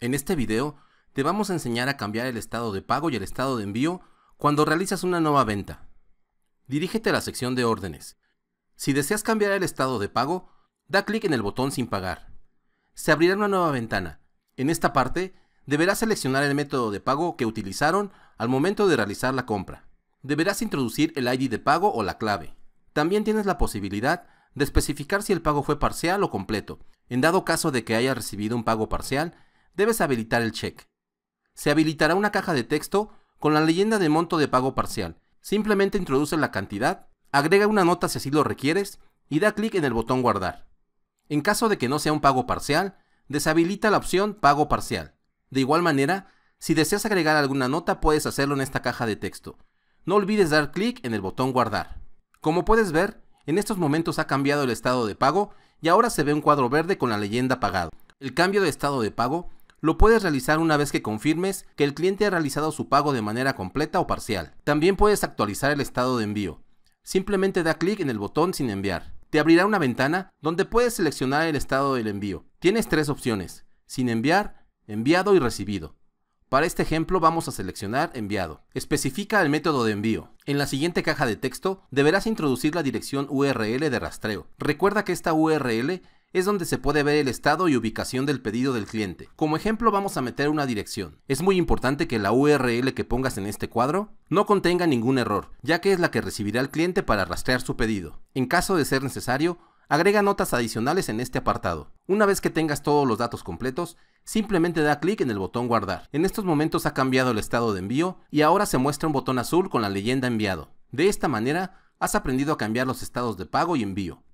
En este video te vamos a enseñar a cambiar el estado de pago y el estado de envío cuando realizas una nueva venta. Dirígete a la sección de órdenes. Si deseas cambiar el estado de pago, da clic en el botón sin pagar. Se abrirá una nueva ventana. En esta parte, deberás seleccionar el método de pago que utilizaron al momento de realizar la compra. Deberás introducir el ID de pago o la clave. También tienes la posibilidad de especificar si el pago fue parcial o completo. En dado caso de que hayas recibido un pago parcial, debes habilitar el check. Se habilitará una caja de texto con la leyenda de monto de pago parcial. Simplemente introduce la cantidad, agrega una nota si así lo requieres y da clic en el botón guardar. En caso de que no sea un pago parcial, deshabilita la opción pago parcial. De igual manera, si deseas agregar alguna nota puedes hacerlo en esta caja de texto. No olvides dar clic en el botón guardar. Como puedes ver, en estos momentos ha cambiado el estado de pago y ahora se ve un cuadro verde con la leyenda pagado. El cambio de estado de pago lo puedes realizar una vez que confirmes que el cliente ha realizado su pago de manera completa o parcial. También puedes actualizar el estado de envío. Simplemente da clic en el botón sin enviar. Te abrirá una ventana donde puedes seleccionar el estado del envío. Tienes tres opciones, sin enviar, enviado y recibido. Para este ejemplo vamos a seleccionar enviado. Especifica el método de envío. En la siguiente caja de texto deberás introducir la dirección URL de rastreo. Recuerda que esta URL es donde se puede ver el estado y ubicación del pedido del cliente. Como ejemplo vamos a meter una dirección. Es muy importante que la URL que pongas en este cuadro no contenga ningún error, ya que es la que recibirá el cliente para rastrear su pedido. En caso de ser necesario, agrega notas adicionales en este apartado. Una vez que tengas todos los datos completos, simplemente da clic en el botón guardar. En estos momentos ha cambiado el estado de envío y ahora se muestra un botón azul con la leyenda enviado. De esta manera, has aprendido a cambiar los estados de pago y envío.